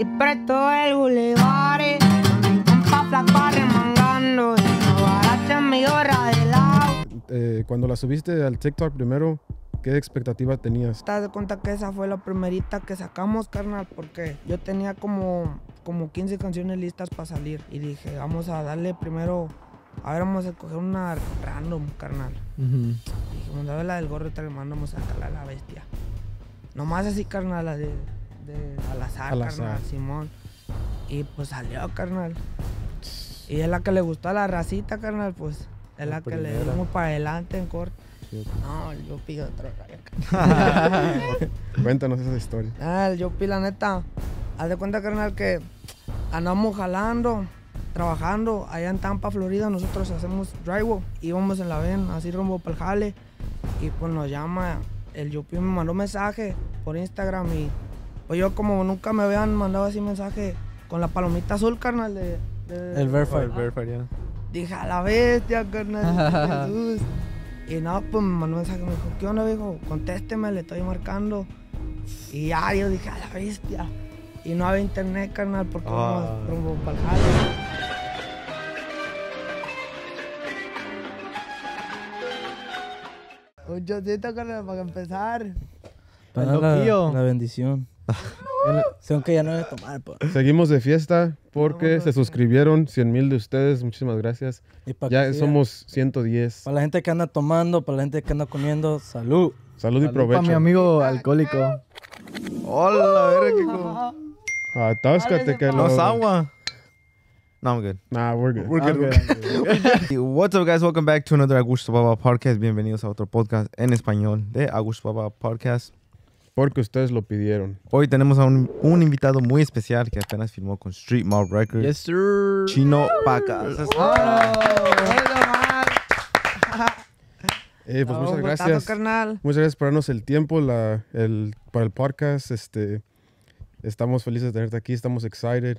Y el cuando la subiste al TikTok primero, ¿Qué expectativa tenías? Te de cuenta que esa fue la primerita que sacamos, carnal, porque yo tenía como, como 15 canciones listas para salir. Y dije, vamos a darle primero, a ver, vamos a coger una random, carnal. Uh cuando a la del gorro y tal, vamos a a la bestia. Nomás así, carnal, la de... Al azar, carnal, Simón. Y pues salió, carnal. Y es la que le gustó a la racita, carnal, pues. Es la, que le dio Muy para adelante en corto. no, yo pido otra Cuéntanos esa historia. Ah, yo Yopi, la neta. Haz de cuenta, carnal, que andamos jalando, trabajando allá en Tampa, Florida. Nosotros hacemos drywall. Íbamos en la ven, así rumbo para el jale. Y pues nos llama el Yopi, me mandó mensaje por Instagram y pues yo como nunca me habían mandado así mensaje con la palomita azul, carnal, de... el Verify. El ya. Dije, a la bestia, carnal, Jesús. Y no, pues me mandó un mensaje, me dijo, ¿qué onda, viejo? Contésteme, le estoy marcando. Y ya, yo dije, a la bestia. Y no había internet, carnal, porque oh. Ah. vamos rumbo para el Un carnal, para empezar. Para la bendición. Pues. Seguimos de fiesta porque se suscribieron 100 mil de ustedes. Muchísimas gracias. ya somos 110. Para la gente que anda tomando, para la gente que anda comiendo, salud. Salud, y provecho. Para mi amigo alcohólico. Hola, que que ah, no. es agua. No, I'm good. Nah, we're good. We're good. What's up, guys? Welcome back to another Baba podcast. Bienvenidos a otro podcast en español de Agus Baba podcast porque ustedes lo pidieron. Hoy tenemos a un, invitado muy especial que apenas firmó con Street Mob Records. Yes, sir. Chino Pacas. Oh, eh, pues muchas gracias. muchas gracias por darnos el tiempo la, el, para el podcast. Este, estamos felices de tenerte aquí, estamos excited.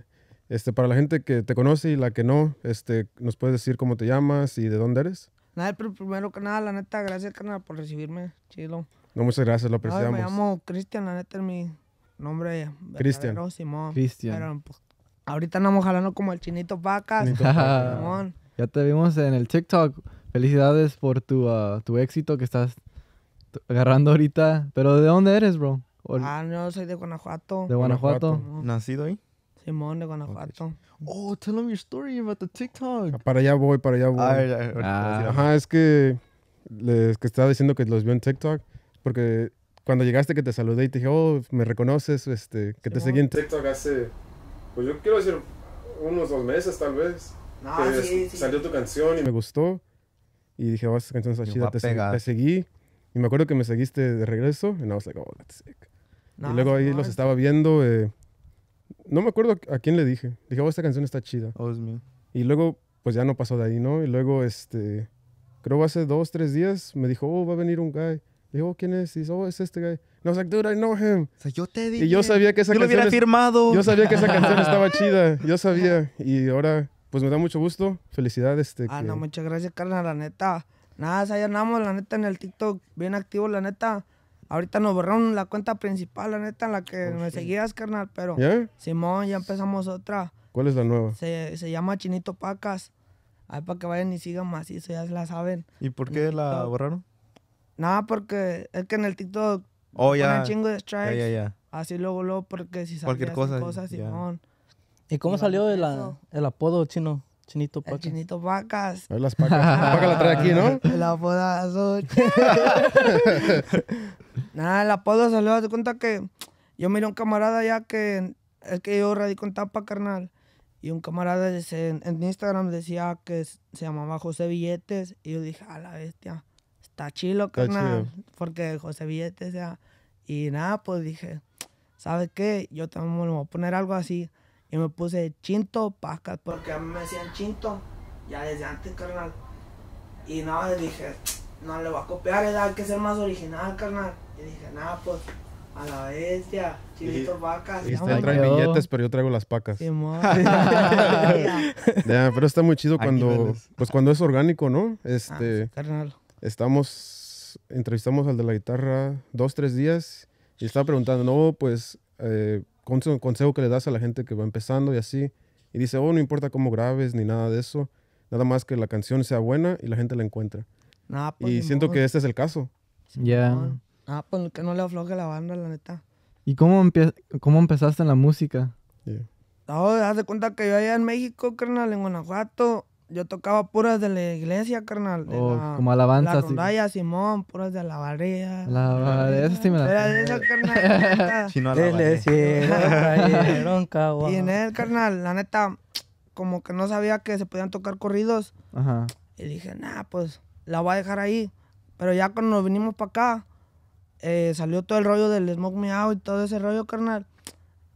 Este, para la gente que te conoce y la que no, este, ¿nos puedes decir cómo te llamas y de dónde eres? Nada, pero primero que nada, la neta, gracias, carnal, por recibirme. Chilo. No, muchas gracias, lo apreciamos. me llamo Cristian, la neta es mi nombre. Cristian. Cristian. Pues, ahorita andamos jalando como el chinito vacas. ya te vimos en el TikTok. Felicidades por tu, ah, tu éxito que estás agarrando ahorita. Pero ¿de dónde eres, bro? Ah, no, soy de Guanajuato. ¿De Guanajuato? ¿Nacido ahí? Simón de Guanajuato. Oh, tell them your story about the TikTok. Para allá voy, para allá voy. Ah, ah. Ajá, es que les que estaba diciendo que los vio en TikTok porque cuando llegaste que te saludé y te dije, oh, me reconoces, este, que te seguí en TikTok hace, pues yo quiero decir, unos dos meses tal vez. No, sí, Salió tu canción y me gustó. Y dije, oh, esa canción está chida, te, seguí. Y me acuerdo que me seguiste de regreso. Y oh, that's sick. y luego ahí los estaba viendo. Eh, no me acuerdo a quién le dije. Dije, oh, esta canción está chida. Oh, Y luego, pues ya no pasó de ahí, ¿no? Y luego, este, creo hace dos, tres días me dijo, oh, va a venir un guy. Digo, ¿quién es? dice, oh, es este guy. No, like, dude, I know him. O sea, yo te dije. Y yo sabía que esa canción. Lo hubiera firmado. Yo sabía que esa canción estaba chida. Yo sabía. Y ahora, pues me da mucho gusto. Felicidades. Este, ah, no, muchas gracias, carnal, la neta. Nada, ya andamos, la neta, en el TikTok. Bien activo, la neta. Ahorita nos borraron la cuenta principal, la neta, en la que oh, me seguías, carnal. Pero, Simón, ya empezamos otra. ¿Cuál es la nueva? Se, se llama Chinito Pacas. Ahí para que vayan y sigan más, eso ya se la saben. ¿Y por qué la borraron? Nada, porque es que en el TikTok oh, ya. chingo de strikes. así lo voló porque si Cualquier cosa, cosas, Simón. ¿Y cómo salió el, el apodo chino? Chinito Pacas. El chinito Pacas. A ver, las Pacas. Paca trae aquí, ¿no? El apodazo. Nada, el apodo salió. te cuenta que yo miré a un camarada ya que es que yo radico en Tapa, carnal. Y un camarada en, en Instagram decía que se llamaba José Billetes. Y yo dije, a la bestia está chilo, carnal. Porque José Billete, o sea. Y nada, pues dije, ¿sabes qué? Yo también me voy a poner algo así. Y me puse Chinto pacas, porque a mí me decían Chinto, ya desde antes, carnal. Y nada, dije, no le voy a copiar, edad hay que ser más original, carnal. Y dije, nada, pues, a la bestia, chilito vacas, Y usted trae billetes, pero yo traigo las pacas. pero está muy chido cuando, pues, cuando es orgánico, ¿no? Este, ah, carnal estamos, entrevistamos al de la guitarra dos, tres días y estaba preguntando, no, pues, eh, consejo, que le das a la gente que va empezando y así. Y dice, oh, no importa cómo grabes ni nada de eso, nada más que la canción sea buena y la gente la encuentra. Pues, y siento que este es el caso. Ya. Ah, pues que no le afloje la banda, la neta. ¿Y cómo, cómo empezaste en la música? Yeah. haz de cuenta que yo allá en México, carnal, en Guanajuato, yo tocaba puras de la iglesia, carnal. De oh, como alabanza. La rondalla, Simón, puras de la La barriga, eso sí me la Era de carnal. Chino no la y en el, carnal, la neta, como que no sabía que se podían tocar corridos. Ajá. Y dije, nah, pues, la voy a dejar ahí. Pero ya cuando nos vinimos para acá, eh, salió todo el rollo del Smoke Me y todo ese rollo, carnal.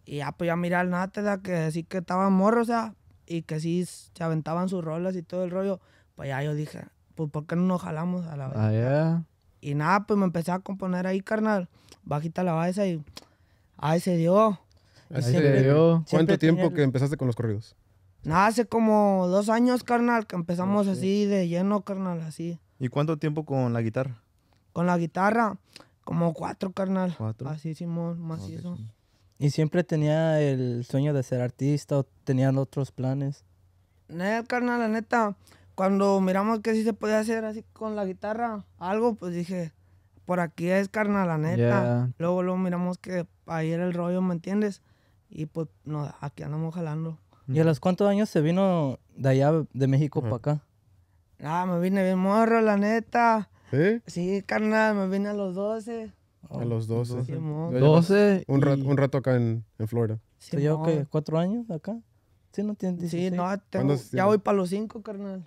Y ya, pues, ya mirar nada, te da que decir que estaba morro, o sea y que sí se aventaban sus rolas y todo el rollo, pues ya yo dije, pues ¿por qué no nos jalamos a la vez? Ah, Y nada, pues me empecé a componer ahí, carnal, bajita la base y ahí se dio. Ahí se dio. ¿Cuánto tiempo que empezaste con los corridos? Nada, hace como dos años, carnal, que empezamos así de lleno, carnal, así. ¿Y cuánto tiempo con la guitarra? Con la guitarra, como cuatro, carnal. ¿Cuatro? Así, Simón, macizo. ¿Y siempre tenía el sueño de ser artista o tenían otros planes? No, carnal, la neta, cuando miramos que sí se podía hacer así con la guitarra, algo, pues dije, por aquí es, carnal, la neta. Luego, luego miramos que ahí era el rollo, ¿me entiendes? Y pues no, aquí andamos jalando. ¿Y a los cuántos años se vino de allá, de México para acá? Ah, me vine bien morro, la neta. ¿Sí? Sí, carnal, me vine a los 12 a los 12. 12. un, rato, acá en, en Florida. ¿Te llevo que cuatro años acá? Sí, no tienes 16? Sí, no, ya voy para los cinco, carnal.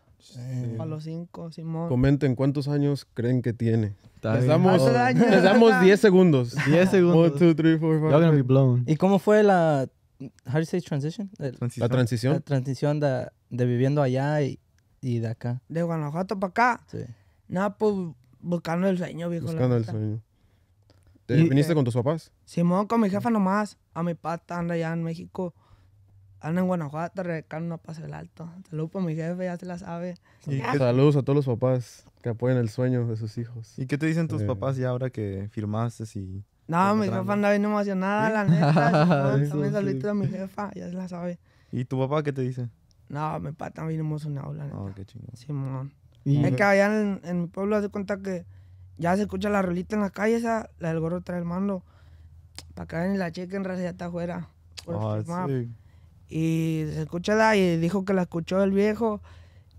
Para los cinco, Simón. Comenten cuántos años creen que tiene. Les damos, 10 segundos. 10 segundos. 1, 2, 3, 4, 5. gonna be blown. ¿Y cómo fue la. ¿Cómo transition? transición. La transición. La transición de, de viviendo allá y, y, de acá. De Guanajuato para acá. Sí. Nada, pues buscando el sueño, viejo. Buscando el sueño. ¿Te viniste eh, con tus papás? Simón, con mi jefa nomás. A mi pata anda ya en México. Anda en Guanajuato, recando a Paso del Alto. Saludos a mi jefe, ya se la sabe. Y saludos a todos los papás que apoyan el sueño de sus hijos. ¿Y qué te dicen tus eh. papás ya ahora que firmaste? Si no, mi jefa anda bien emocionada, la neta. también saludito a mi jefa, ya se la sabe. ¿Y tu papá qué te dice? No, mi papá también emocionado, la oh, neta. Oh, qué chingón. Simón. Es que allá en, en mi pueblo hace cuenta que ya se escucha la rolita en la calle, esa, la del gorro trae el mando. Para acá en la chequen, raza ya está afuera. Ah, y se escucha la, y dijo que la escuchó el viejo.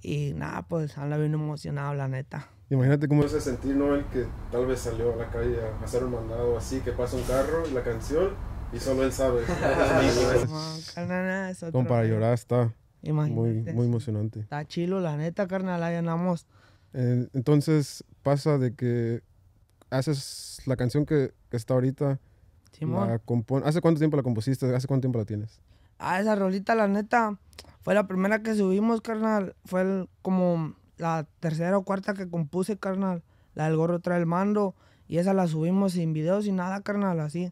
Y nada, pues anda bien emocionado, la neta. Imagínate cómo se sentir, ¿no? El que tal vez salió a la calle a hacer un mandado así, que pasa un carro, la canción, y solo él sabe. Como para llorar está. Imagínate. Muy, muy emocionante. Está chilo, la neta, carnal, La entonces pasa de que haces la canción que, está ahorita. ¿Hace cuánto tiempo la compusiste? ¿Hace cuánto tiempo la tienes? Ah, esa rolita, la neta, fue la primera que subimos, carnal. Fue como la tercera o cuarta que compuse, carnal. La del gorro trae el mando. Y esa la subimos sin video, sin nada, carnal, así.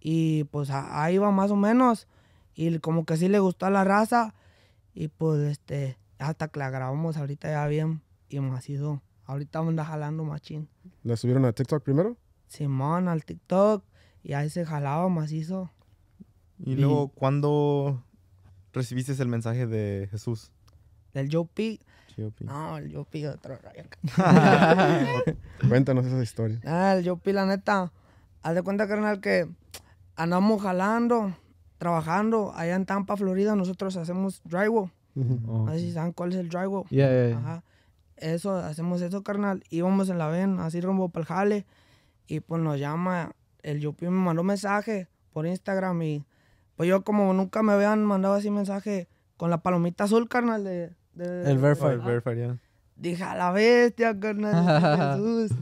Y pues ahí va más o menos. Y como que sí le gustó a la raza. Y pues este, hasta que la grabamos ahorita ya bien y macizo. Ahorita anda jalando machín. ¿La subieron a TikTok primero? Simón, al TikTok. Y ahí se jalaba macizo. ¿Y, y luego cuándo recibiste el mensaje de Jesús? Del Yopi. Yopi. No, el de otro rayo. Cuéntanos esa historia. Ah, el Yopi, la neta. Haz de cuenta, carnal, que andamos jalando, trabajando allá en Tampa, Florida. Nosotros hacemos drywall. Así oh, saben cuál es el drywall. Yeah, eso, hacemos eso, carnal. Íbamos en la ven, así rumbo para el jale. Y pues nos llama, el Yupi me mandó mensaje por Instagram. Y pues yo, como nunca me habían mandado así mensaje con la palomita azul, carnal. De, el Verify, el ya. Dije, a la bestia, carnal.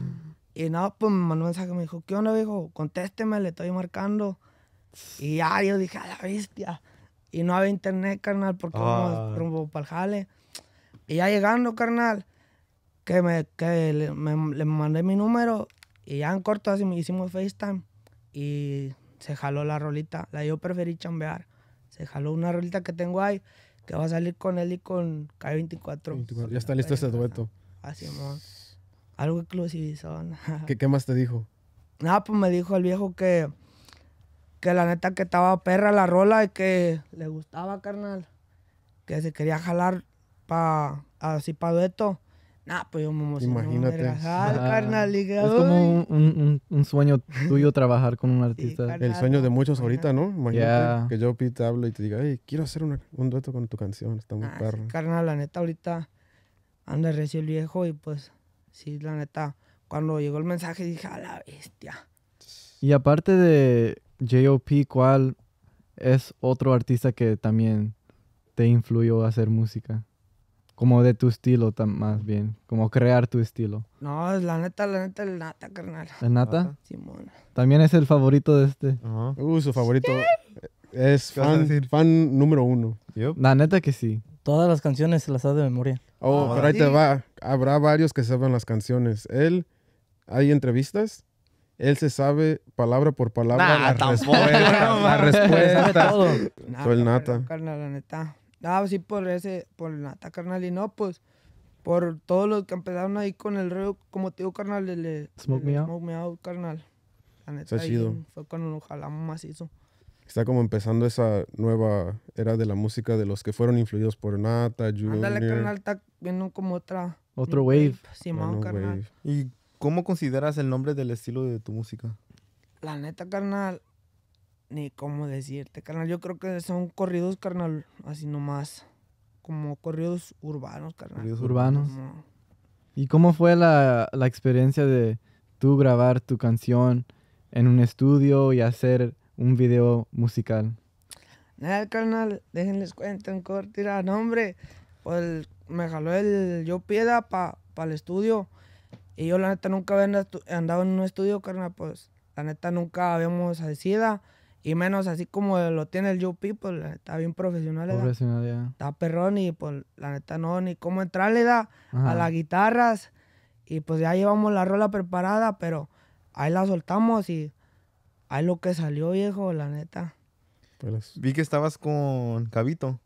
Y nada, pues me mandó mensaje, me dijo, ¿qué onda, viejo? Contésteme, le estoy marcando. Y ya, yo dije, a la bestia. Y no había internet, carnal, porque vamos ah. rumbo para el jale. Y ya llegando, carnal, que me le, mandé mi número y ya en corto así me hicimos FaceTime y se jaló la rolita, la yo preferí chambear. Se jaló una rolita que tengo ahí que va a salir con él y con K24. Ya está listo ese dueto. Así, Algo exclusivo ¿Qué, más te dijo? Nada, pues me dijo el viejo que, que la neta que estaba perra la rola y que le gustaba, carnal. Que se quería jalar pa, así para dueto. Ah, pues yo me Imagínate. Ah, es como un, sueño tuyo trabajar con un artista. el sueño de muchos ahorita, ¿no? Imagínate que yo, te hablo y te diga, hey, quiero hacer un dueto con tu canción, está muy ah, perro. carnal, la neta, ahorita anda recién viejo y pues, sí, la neta, cuando llegó el mensaje dije, a la bestia. Y aparte de J.O.P., ¿cuál es otro artista que también te influyó a hacer música? Como de tu estilo más bien, como crear tu estilo. No, la neta, la neta, el nata, carnal. ¿El nata? Simón. También es el favorito de este. Uh, su favorito es fan, fan número uno. La neta que sí. Todas las canciones se las da de memoria. Oh, ah, pero ahí te va. Habrá varios que saben las canciones. Él, hay entrevistas. Él se sabe palabra por palabra. Nah, la respuesta, la respuesta. todo. Soy el nata. Carnal, la neta. No, ah, sí, por ese, por Nata, carnal. Y no, pues, por todos los que empezaron ahí con el río como te digo, carnal, de Smoke, me, out. carnal. La neta, Está Fue cuando nos jalamos macizo. Está como empezando esa nueva era de la música de los que fueron influidos por Nata, Junior. Ándale, carnal, está viendo como otra... Otro wave. Sí, carnal. ¿Y cómo consideras el nombre del estilo de tu música? La neta, carnal, ni cómo decirte, carnal. Yo creo que son corridos, carnal, así nomás. Como corridos urbanos, carnal. Corridos urbanos. ¿Y cómo fue la, experiencia de tú grabar tu canción en un estudio y hacer un video musical? Nada, carnal, déjenles cuenta en cortira. No, hombre, pues me jaló el yo piedra para el estudio. Y yo, la neta, nunca había andado en un estudio, carnal, pues la neta nunca habíamos decidido y menos así como lo tiene el UP, pues está bien profesional. Profesional, Está perrón y pues la neta no, ni cómo entrarle da a las guitarras. Y pues ya llevamos la rola preparada, pero ahí la soltamos y ahí lo que salió, viejo, la neta. Pues, vi que estabas con Cabito.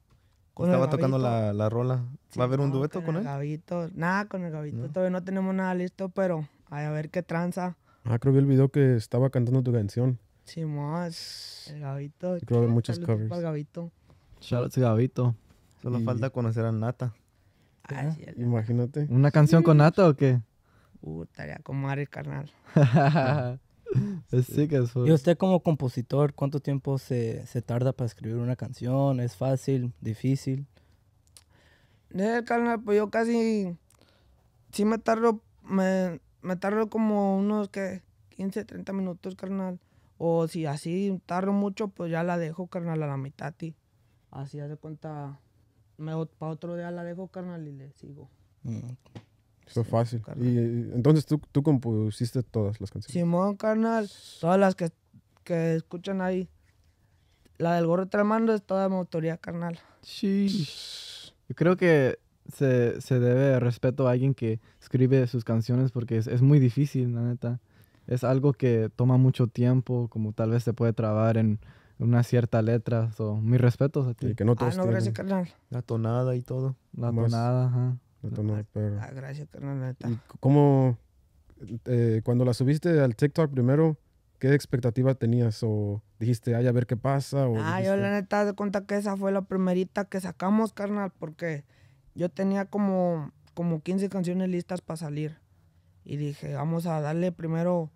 Con Estaba tocando la, la rola. ¿Va a haber un dueto con, con él? Nada, con el Gavito. Todavía no tenemos nada listo, pero ay, a ver qué tranza. Ah, creo que vi el video que estaba cantando tu canción. Sí, más. El Gavito. Creo que muchos covers. Para Gavito. Shout out Gavito. Solo falta conocer a Nata. Ah, ah, imagínate. ¿Una canción con Nata o qué? Uh, estaría como el carnal. sí. ¿Y usted como compositor, cuánto tiempo se, tarda para escribir una canción? ¿Es fácil? ¿Difícil? Eh, carnal, pues yo casi... Sí me tardo... Me, me tardo como unos, que 15, 30 minutos, carnal. O si así tardo mucho, pues ya la dejo, carnal, a la mitad. ti así hace cuenta, para otro día la dejo, carnal, y le sigo. Mm. es fácil. Y entonces ¿tú, tú, compusiste todas las canciones. Simón, carnal, todas las que, que escuchan ahí. La del gorro tremando es toda motoría, carnal. Sí. Yo creo que se, se debe respeto a alguien que escribe sus canciones porque es, es muy difícil, la neta es algo que toma mucho tiempo, como tal vez se puede trabar en una cierta letra. So, mis respetos a ti. Y que no ah, todos ah, La tonada y todo. La tonada, ajá. La tonada, ah, pero... Ah, gracias, carnal, neta. Eh, cuando la subiste al TikTok primero, qué expectativa tenías? ¿O dijiste, ay, a ver qué pasa? O yo la neta de cuenta que esa fue la primerita que sacamos, carnal, porque yo tenía como, como 15 canciones listas para salir. Y dije, vamos a darle primero,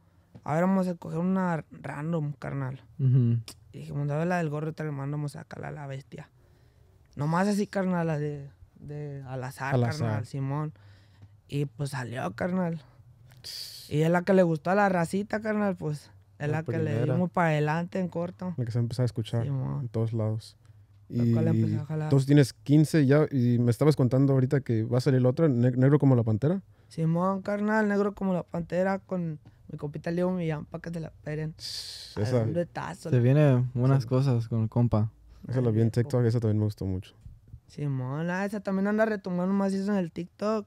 a ver, vamos a coger una random, carnal. Y dije, vamos a la del gorro y te la mandamos a calar la bestia. Nomás así, carnal, la de, de al azar, carnal, Simón. Y pues salió, carnal. Y es la que le gustó a la racita, carnal, pues. Es la, que le muy para adelante en corto. La que se empezó a escuchar en todos lados. Y entonces tienes 15 ya y me estabas contando ahorita que va a salir la otra, negro como la pantera. Simón, carnal, negro como la pantera con mi copita Leo Millán para que te la peren. Esa, se viene buenas cosas con el compa. Déjalo bien TikTok, eso también me gustó mucho. Simón, esa también anda retomando más eso en el TikTok.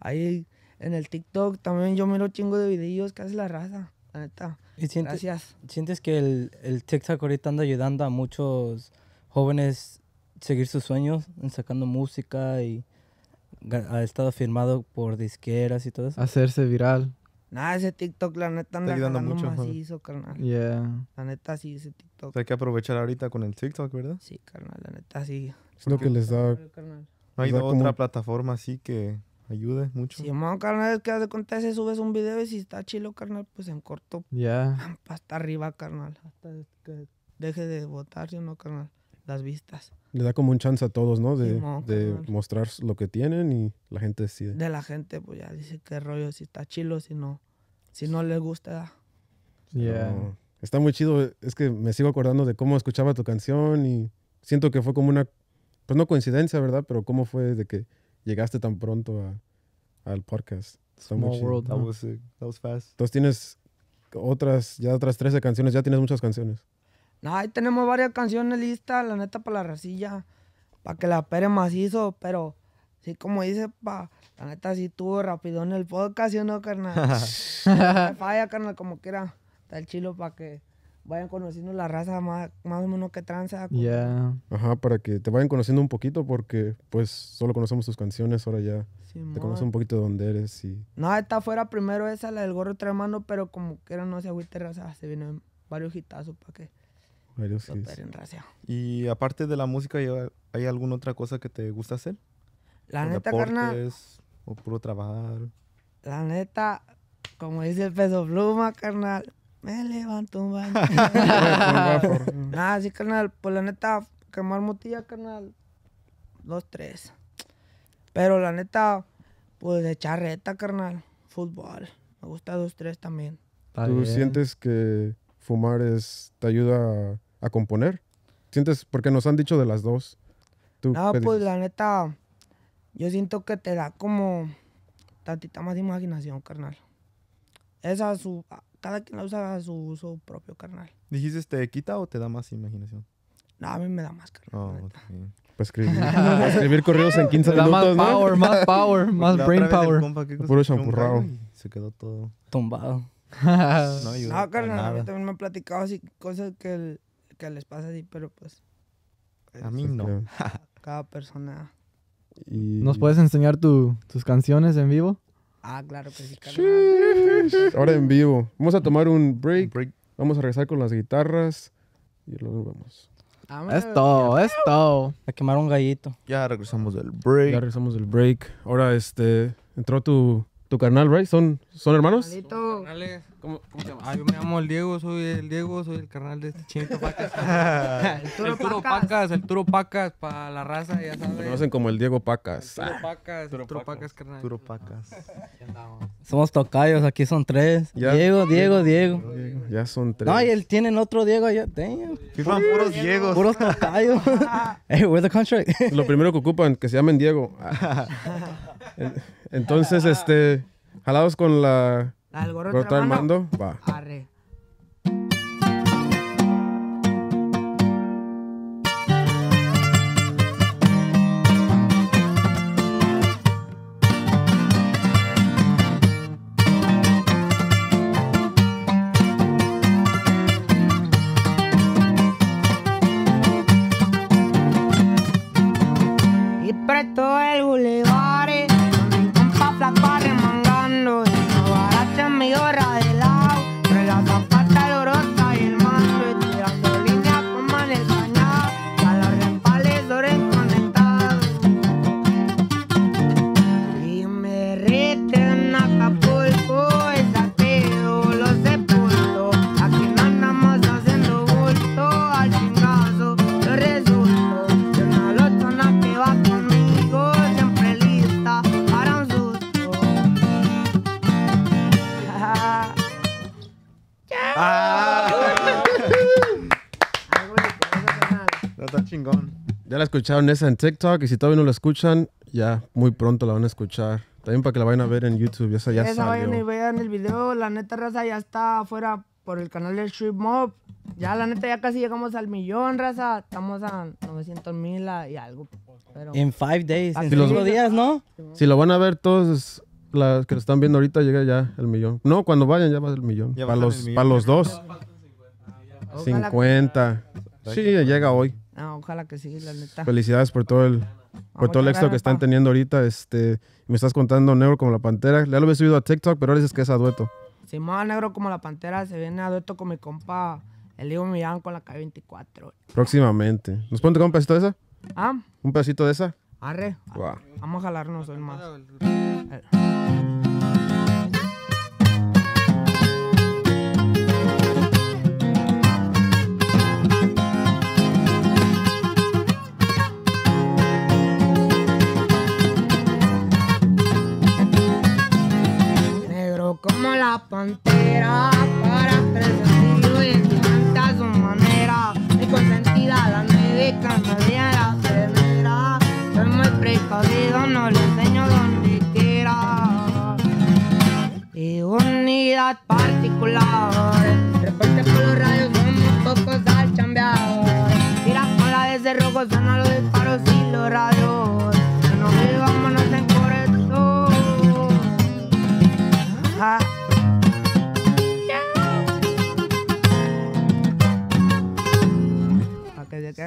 Ahí en el TikTok también yo miro chingo de videos que hace la raza, neta. Gracias. ¿Sientes que el, el TikTok ahorita anda ayudando a muchos jóvenes a seguir sus sueños, sacando música y ha estado firmado por disqueras y todo eso. Hacerse viral. Nah, ese TikTok, la neta, anda más mucho. carnal. Yeah. La neta, sí, ese TikTok. hay que aprovechar ahorita con el TikTok, ¿verdad? Sí, carnal, la neta, sí. Es lo que les da. No hay otra plataforma así que ayude mucho. Si, sí, carnal, es que hace cuenta, subes un video y si está chilo, carnal, pues en corto. Ya. Hasta arriba, carnal. Hasta que deje de votar, si no, carnal las vistas. Le da como un chance a todos, ¿no? De, de mostrar lo que tienen y la gente decide. De la gente, pues ya dice qué rollo, si está chilo, si no, si no le gusta. Yeah. está muy chido. Es que me sigo acordando de cómo escuchaba tu canción y siento que fue como una, pues no coincidencia, ¿verdad? Pero cómo fue de que llegaste tan pronto a, al podcast. Está Small World, that was, that was fast. Entonces tienes otras, ya otras 13 canciones, ya tienes muchas canciones. No, ahí tenemos varias canciones listas, la neta, para la racilla. Para que la pere macizo, pero sí, como dice, pa, la neta, sí tuvo rapidón el podcast, ¿sí o no, carnal? no falla, carnal, como quiera. Está el chilo para que vayan conociendo la raza más, más o menos que tranza. Ya. Ajá, para que te vayan conociendo un poquito, porque pues solo conocemos tus canciones, ahora ya. Te conoce un poquito de dónde eres y... No, esta fuera primero esa, la del gorro tremando, pero como quiera, no se agüite raza, se vino varios hitazos para que y aparte de la música, ¿hay alguna otra cosa que te gusta hacer? La neta, carnal. ¿O puro trabajar? La neta, como dice el peso pluma, carnal, me levanto un baño. Nada, sí, carnal, pues la neta, quemar motilla, carnal, dos, tres. Pero la neta, pues echar reta, carnal, fútbol. Me gusta dos, tres también. ¿Tú sientes que fumar es, te ayuda a a componer? ¿Sientes? Porque nos han dicho de las dos. ¿Tú no, pues la neta, yo siento que te da como tantita más imaginación, carnal. Esa su, cada quien la usa a su propio, carnal. ¿Dijiste te quita o te da más imaginación? No, a mí me da más, carnal. Pues escribir, escribir correos en 15 minutos, más power, más power, más brain power. Puro champurrado. Se quedó todo tumbado. no, no carnal, a mí también me han platicado así cosas que el, que les pasa así, pero pues, pues. A mí no. Cada persona. Y... ¿Nos puedes enseñar tu, tus canciones en vivo? Ah, claro que sí, Ahora en vivo. Vamos a tomar un break. Vamos a regresar con las guitarras y luego vamos. Esto, esto. A quemar un gallito. Ya regresamos del break. Ya regresamos del break. Ahora, este, entró tu, tu carnal, right? ¿Son, son hermanos? ¿Cómo, cómo Ah, yo me llamo el Diego, soy el Diego, soy el carnal de este chinito Pacas. el, Turo Pacas. el Turo Pacas, para la raza, ya sabes. Me conocen como el Diego Pacas. Turo Pacas, el Turo Pacas, carnal. Turo Pacas. Somos tocayos, aquí son tres. Diego, Diego, Diego, Ya son tres. No, y él tienen otro Diego allá. Damn. Son puros Diegos. Puros tocayos. hey, where's the contract? Lo primero que ocupan, que se llamen Diego. Entonces, este, jalados con la la del gorro está armando? Va. Arre. escucharon esa en TikTok y si todavía no la escuchan, ya muy pronto la van a escuchar. También para que la vayan a ver en YouTube, esa ya esa salió. vayan y vean el video, la neta raza ya está afuera por el canal de Street Mob. Ya la neta ya casi llegamos al millón, raza. Estamos a 900 mil y algo. en five days, en cinco días, ¿no? Si lo van a ver todos las que lo están viendo ahorita, llega ya el millón. No, cuando vayan ya va el millón. Para los, para los dos. 50. Sí, llega hoy. Ah, ojalá que sí, la neta. Felicidades por todo el, ah, por éxito que están teniendo ahorita. Este, me estás contando Negro como la Pantera. Ya lo he subido a TikTok, pero ahora dices que es a dueto. mola Negro como la Pantera se viene a dueto con mi compa el me Millán con la K24. Próximamente. ¿Nos ponte con un pedacito de esa? ¿Ah? ¿Un pedacito de esa? Arre. Vamos a jalarnos hoy más.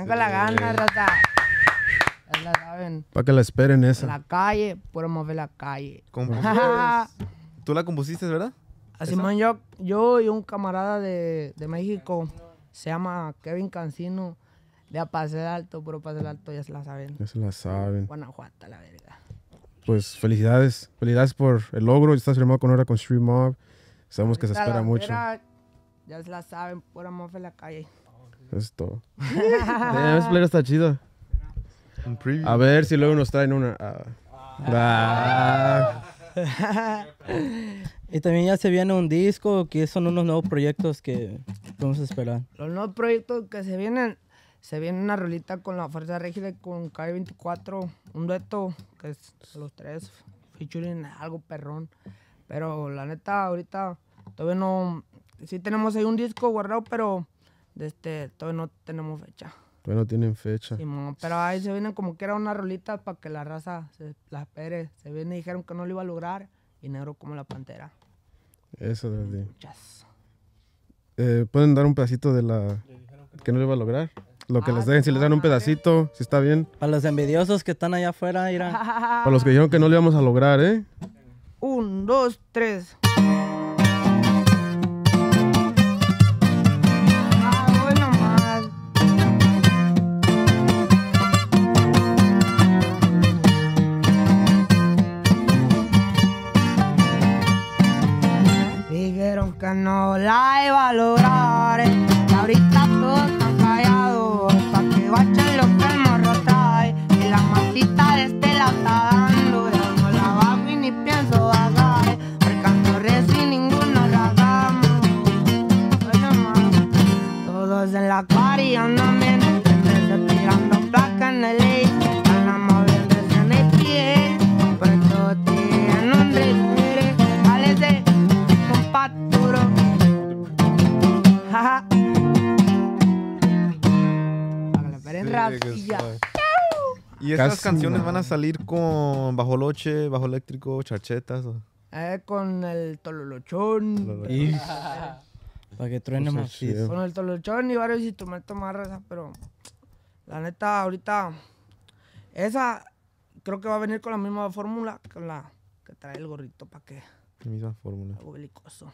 Tengan la gana, rata. la saben. Para que la esperen esa. La calle, por mover la calle. Tú la compusiste, ¿verdad? Así ah, man, yo, y un camarada de, de México, se llama Kevin Cancino, de Apase Alto, puro Apase Alto, ya se la saben. Ya se la saben. Guanajuato, la verdad. Pues felicidades, felicidades por el logro. Estás firmado con ahora con Street Mob. Sabemos que se espera mucho. ya se la saben, amor de la calle. Eso es todo. yeah, está chido. A ver si luego nos traen una. Ah. ah. y también ya se viene un disco, que son unos nuevos proyectos que vamos a esperar. Los nuevos proyectos que se vienen, se viene una rolita con la Fuerza Rígida con K24, un dueto que es los tres featuring algo perrón. Pero la neta, ahorita todavía no. Sí tenemos ahí un disco guardado, pero de este, todavía no tenemos fecha. Todavía no tienen fecha. pero ahí se vienen como que era una rolita para que la raza se, las espere. Se vienen y dijeron que no lo iba a lograr y negro como la pantera. Eso desde. Mm, eh, ¿Pueden dar un pedacito de la que no lo iba a lograr? Lo que ah, les den si les dan un pedacito, si está bien. Para los envidiosos que están allá afuera, irán. Para los que dijeron que no lo íbamos a lograr, ¿eh? Un, dos, tres. ¿Y estas canciones van a salir con Bajo Loche, Bajo Eléctrico, Charchetas? Eh, con el Tololochón. Para que truene más. con el Tololochón y varios instrumentos más, reza, pero la neta, ahorita, esa creo que va a venir con la misma fórmula que la que trae el gorrito para que. La misma fórmula. Algo belicoso.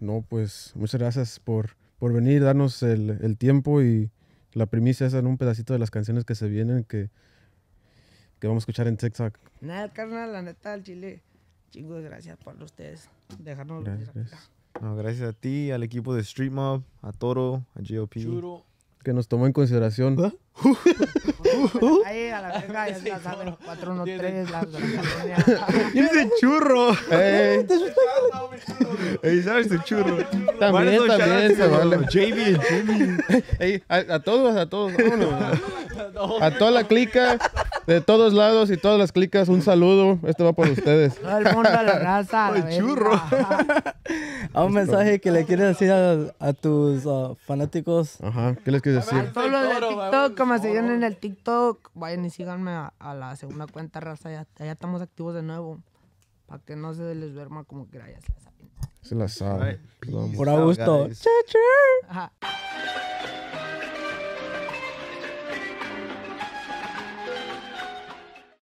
No, pues muchas gracias por, por venir, darnos el, el tiempo y la primicia es en un pedacito de las canciones que se vienen que, vamos a escuchar en TikTok. Nada, carnal, la neta, chile. Chingos, gracias por ustedes. Dejarnos los No, gracias a ti, al equipo de Street Mob, a Toro, a GOP que nos tomó en consideración. ¿Ah? ¿Uh? Ahí a la verga, ya se la saben. 413, la Y ese churro. Ey, Ey, ¿sabes tu churro? También, también, se vale. JB, JB. Ey, a, todos, a todos, vámonos. A toda la clica. De todos lados y todas las clicas, un saludo. este va por ustedes. Todo el mundo a la raza. A churro. a un mensaje que le quieres decir a, tus uh, fanáticos. Ajá, ¿qué les quieres decir? Todos los de TikTok, como se en el TikTok, vayan y síganme a, la segunda cuenta, raza. Ya, estamos activos de nuevo. Para que no se les duerma como que ya se la saben. Se la saben. Por Augusto. Ajá.